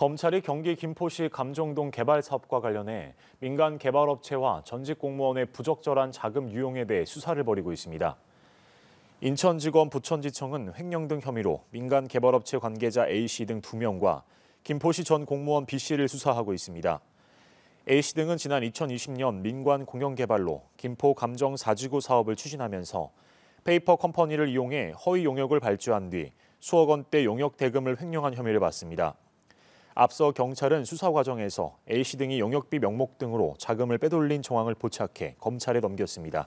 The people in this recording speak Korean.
검찰이 경기 김포시 감정동 개발 사업과 관련해 민간 개발업체와 전직 공무원의 부적절한 자금 유용에 대해 수사를 벌이고 있습니다. 인천지검 부천지청은 횡령 등 혐의로 민간 개발업체 관계자 A씨 등 2명과 김포시 전 공무원 B씨를 수사하고 있습니다. A씨 등은 지난 2020년 민관 공영개발로 김포 감정 4지구 사업을 추진하면서 페이퍼 컴퍼니를 이용해 허위 용역을 발주한 뒤 수억 원대 용역 대금을 횡령한 혐의를 받습니다. 앞서 경찰은 수사 과정에서 A씨 등이 용역비 명목 등으로 자금을 빼돌린 정황을 포착해 검찰에 넘겼습니다.